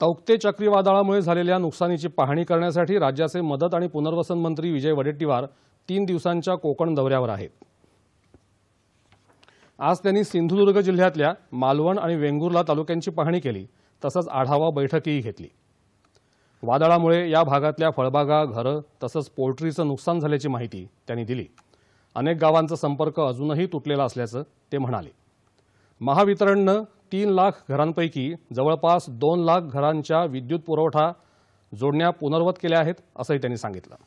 Tauktae चक्रीवादळामुळे झालेल्या नुकसानीची पाहणी करण्यासाठी राज्याचे मदत आणि पुनर्वसन मंत्री विजय वडेट्टीवार तीन दिवसांच्या कोकण दौऱ्यावर आहेत आज त्यांनी सिंधुदुर्ग जिल्ह्यातल्या मालवण आणि वेंगुर्ला तालुक्यांची पाहणी केली तसंच आढावा बैठकीही घेतली वादळामुळे या भागातल्या फळबागा घरं तसंच पोल्ट्रीचं नुकसान झाल्याची माहिती त्यांनी दिली अनेक गावांचा संपर्क अजूनही तुटलेला असल्याचं ते म्हणाले महावितरणनं तीन लाख घरांपैकी जवळपास दोन लाख घरांच्या विद्युत पुरवठा जोडण्या पुनर्वत केल्या आहेत असंही त्यांनी सांगितलं